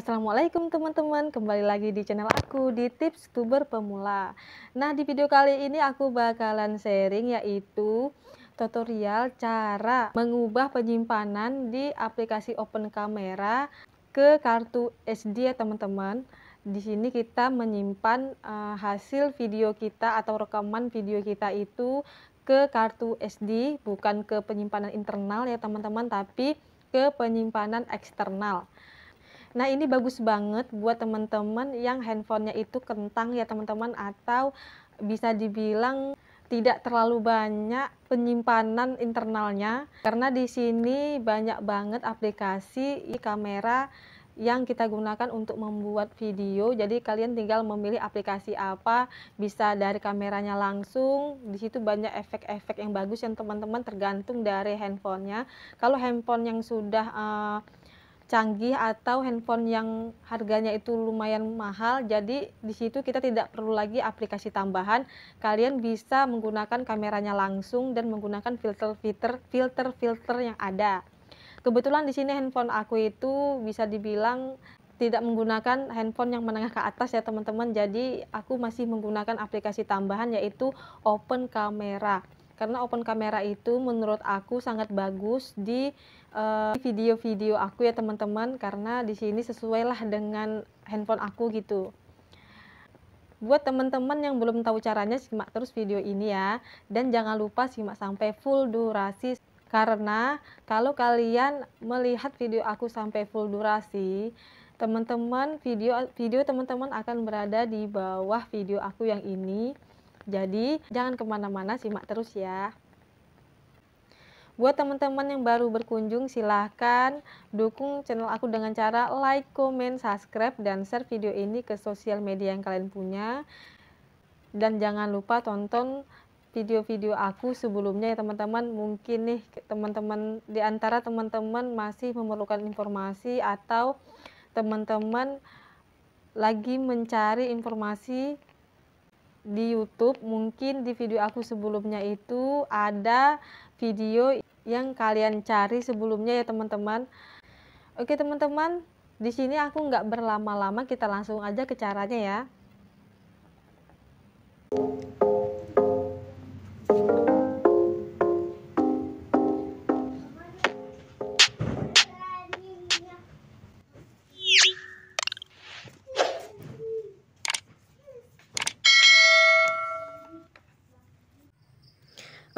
Assalamualaikum teman-teman, kembali lagi di channel aku di Tips Tuber Pemula. Nah, di video kali ini aku bakalan sharing yaitu tutorial cara mengubah penyimpanan di aplikasi Open Camera ke kartu SD ya teman-teman. Di sini kita menyimpan uh, hasil video kita atau rekaman video kita itu ke kartu SD, bukan ke penyimpanan internal ya teman-teman, tapi ke penyimpanan eksternal. Nah, ini bagus banget buat teman-teman yang handphonenya itu kentang ya teman-teman atau bisa dibilang tidak terlalu banyak penyimpanan internalnya karena di sini banyak banget aplikasi kamera yang kita gunakan untuk membuat video. Jadi kalian tinggal memilih aplikasi apa, bisa dari kameranya langsung. Di situ banyak efek-efek yang bagus yang teman-teman tergantung dari handphonenya. Kalau handphone yang sudah uh, canggih atau handphone yang harganya itu lumayan mahal. Jadi di situ kita tidak perlu lagi aplikasi tambahan. Kalian bisa menggunakan kameranya langsung dan menggunakan filter-filter filter-filter yang ada. Kebetulan di sini handphone aku itu bisa dibilang tidak menggunakan handphone yang menengah ke atas ya teman-teman. Jadi aku masih menggunakan aplikasi tambahan yaitu Open Camera karena open kamera itu menurut aku sangat bagus di eh, video-video uh, aku ya teman-teman karena di sini sesuailah dengan handphone aku gitu. Buat teman-teman yang belum tahu caranya simak terus video ini ya dan jangan lupa simak sampai full durasi karena kalau kalian melihat video aku sampai full durasi teman-teman video video teman-teman akan berada di bawah video aku yang ini jadi jangan kemana-mana simak terus ya. Buat teman-teman yang baru berkunjung, silahkan dukung channel aku dengan cara like, comment, subscribe, dan share video ini ke sosial media yang kalian punya. Dan jangan lupa tonton video-video aku sebelumnya ya teman-teman. Mungkin nih teman-teman di antara teman-teman masih memerlukan informasi atau teman-teman lagi mencari informasi di YouTube mungkin di video aku sebelumnya itu ada video yang kalian cari sebelumnya ya teman-teman. Oke teman-teman, di sini aku nggak berlama-lama kita langsung aja ke caranya ya.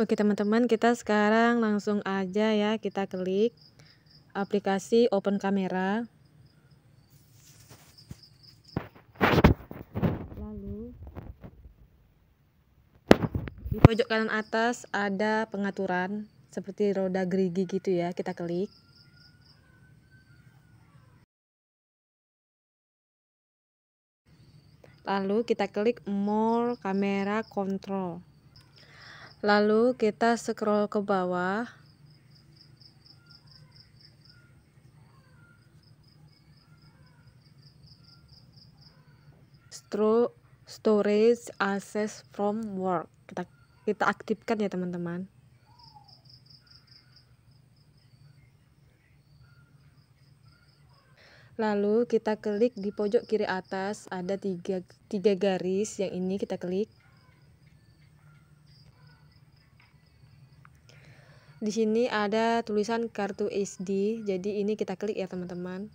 Oke teman-teman, kita sekarang langsung aja ya kita klik aplikasi Open Camera. Lalu di pojok kanan atas ada pengaturan seperti roda gerigi gitu ya, kita klik. Lalu kita klik More Camera Control. Lalu kita scroll ke bawah. Storage access from work. Kita kita aktifkan ya teman-teman. Lalu kita klik di pojok kiri atas ada tiga, tiga garis yang ini kita klik. di sini ada tulisan kartu SD jadi ini kita klik ya teman-teman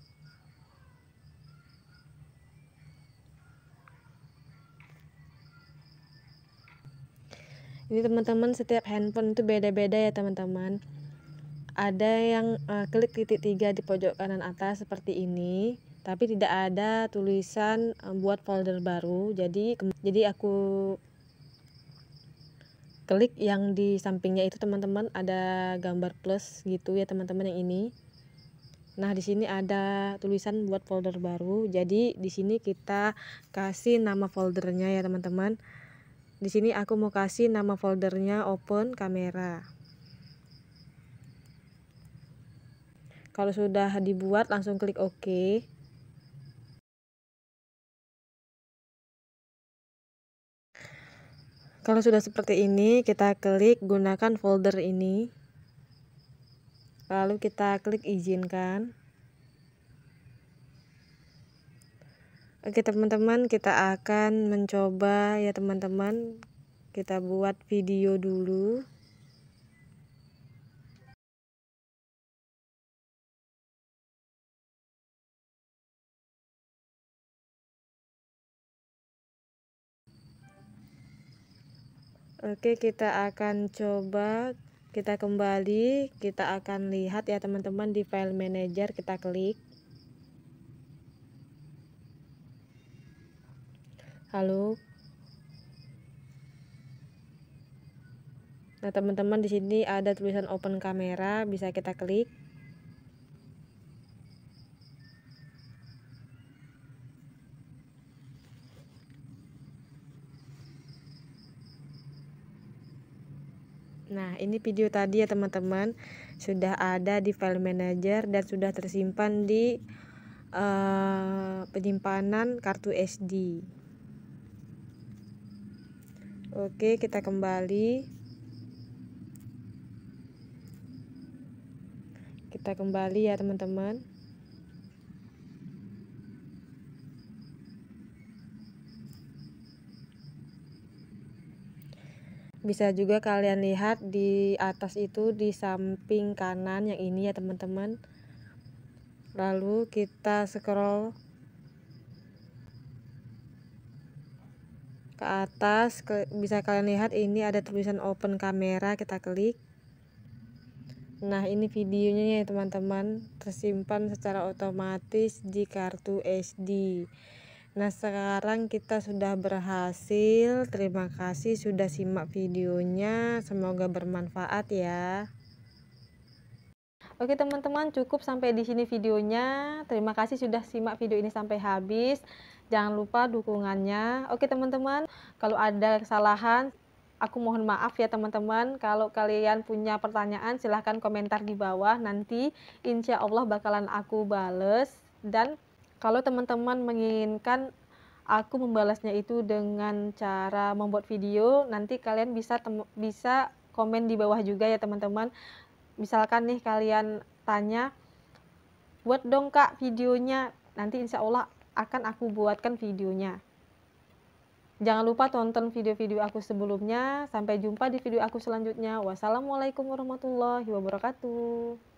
ini teman-teman setiap handphone itu beda-beda ya teman-teman ada yang uh, klik titik tiga di pojok kanan atas seperti ini tapi tidak ada tulisan eh, buat folder baru jadi jadi aku klik yang di sampingnya itu teman-teman ada gambar plus gitu ya teman-teman yang ini nah di sini ada tulisan buat folder baru jadi di sini kita kasih nama foldernya ya teman-teman di sini aku mau kasih nama foldernya open kamera kalau sudah dibuat langsung klik OK Kalau sudah seperti ini, kita klik gunakan folder ini. Lalu kita klik izinkan. Oke teman-teman, kita akan mencoba ya teman-teman. Kita buat video dulu. Oke kita akan coba kita kembali kita akan lihat ya teman-teman di file manager kita klik halo nah teman-teman di sini ada tulisan open kamera bisa kita klik Nah, ini video tadi ya teman-teman sudah ada di file manager dan sudah tersimpan di uh, penyimpanan kartu SD. Oke, kita kembali. Kita kembali ya teman-teman. bisa juga kalian lihat di atas itu di samping kanan yang ini ya teman-teman lalu kita scroll ke atas bisa kalian lihat ini ada tulisan open kamera kita klik nah ini videonya ya teman-teman tersimpan secara otomatis di kartu SD Nah sekarang kita sudah berhasil Terima kasih sudah simak videonya Semoga bermanfaat ya Oke teman-teman cukup sampai di sini videonya Terima kasih sudah simak video ini sampai habis Jangan lupa dukungannya Oke teman-teman kalau ada kesalahan Aku mohon maaf ya teman-teman Kalau kalian punya pertanyaan silahkan komentar di bawah Nanti insya Allah bakalan aku bales Dan kalau teman-teman menginginkan aku membalasnya itu dengan cara membuat video, nanti kalian bisa bisa komen di bawah juga ya teman-teman. Misalkan nih kalian tanya, buat dong kak videonya, nanti insya Allah akan aku buatkan videonya. Jangan lupa tonton video-video aku sebelumnya. Sampai jumpa di video aku selanjutnya. Wassalamualaikum warahmatullahi wabarakatuh.